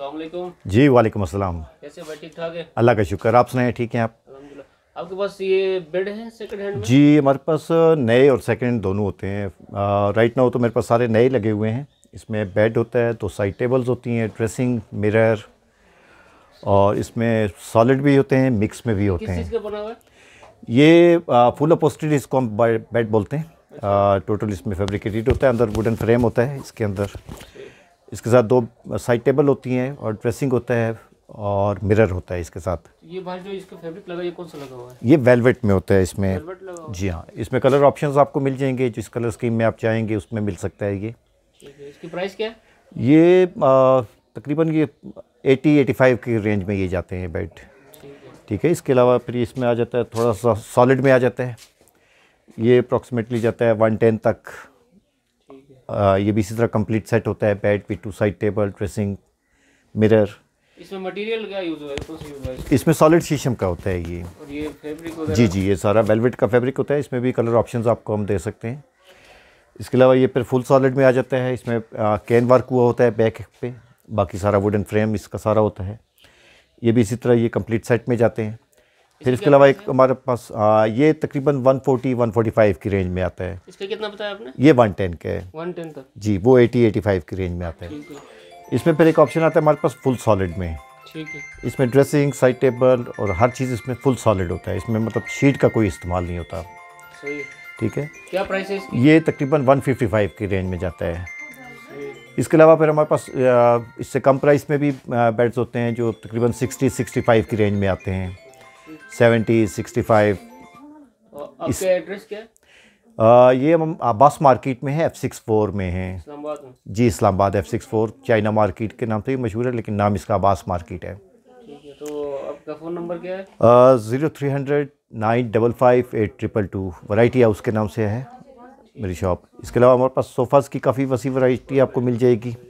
जी वालेकुम असलम कैसे भाई ठीक ठाक है अल्लाह का शुक्र आप सुनाए ठीक हैं आप आपके पास ये बेड है सेकंड हैंड जी हमारे पास नए और सेकंड दोनों होते हैं आ, राइट नाउ तो मेरे पास सारे नए लगे हुए हैं इसमें बेड होता है तो साइड टेबल्स होती हैं ड्रेसिंग मिरर और इसमें सॉलिड भी होते हैं मिक्स में भी होते हैं ये फुल अपोस्टेड इसको हम बेड बोलते हैं टोटल इसमें फेब्रिकेटेड होता है अंदर वुडन फ्रेम होता है इसके अंदर इसके साथ दो साइड टेबल होती हैं और ड्रेसिंग होता है और मिरर होता है इसके साथ ये भाई जो इसका फैब्रिक लगा ये कौन सा लगा हुआ है ये वेलवेट में होता है इसमें लगा जी हाँ इसमें कलर ऑप्शंस आपको मिल जाएंगे जिस कलर स्कीम में आप चाहेंगे उसमें मिल सकता है ये इसकी प्राइस क्या है ये तकरीबन ये 80 85 के रेंज में ये जाते हैं बेड ठीक है इसके अलावा फिर इसमें आ जाता है थोड़ा सा सॉलिड में आ जाता है ये अप्रॉक्सीमेटली जाता है वन तक Uh, ये भी इसी तरह कंप्लीट सेट होता है bed with two side table dressing mirror इसमें मटेरियल क्या यूज हुआ है इसमें सॉलिड शीशम का होता है ये और ये फैब्रिक जी जी ये सारा वेलवेट का फैब्रिक होता है इसमें भी कलर ऑप्शंस आपको हम दे सकते हैं इसके अलावा ये फिर फुल सॉलिड में आ जाता है इसमें कैन uh, वर्क हुआ होता है बैक पे बाकी सारा वुडन फ्रेम इसका सारा होता है ये भी इसी तरह ये कंप्लीट सेट में जाते हैं फिर इसके अलावा एक हमारे पास आ, हाँ, ये तकरीबन 140 145 की रेंज में आता है इसका कितना बताया आपने ये 110 का है 110 तक जी वो 80 85 की रेंज में आता है इसमें फिर एक ऑप्शन आता है हमारे पास फुल सॉलिड में ठीक है इसमें ड्रेसिंग साइड टेबल और हर चीज़ इसमें फुल सॉलिड होता है इसमें मतलब शीट का कोई इस्तेमाल नहीं होता ठीक है क्या प्राइस ये तकरीबन वन की रेंज में जाता है इसके अलावा फिर हमारे पास इससे कम प्राइस में भी बेड्स होते हैं जो तकरीबन सिक्सटी सिक्सटी की रेंज में आते हैं सेवेंटी सिक्सटी फाइव इस एड्रेस क्या है ये हम अब्बास मार्केट में है एफ़ सिक्स फोर में है Islamabad G Islamabad F six four China market के नाम से ही मशहूर है लेकिन नाम इसका अब्बास मार्केट है ठीक है तो आपका फ़ोन नंबर क्या है zero three hundred nine double five eight triple two variety house के नाम से है मेरी शॉप इसके अलावा हमारे पास सोफ़ाज़ की काफ़ी वसी वराइटी आपको मिल जाएगी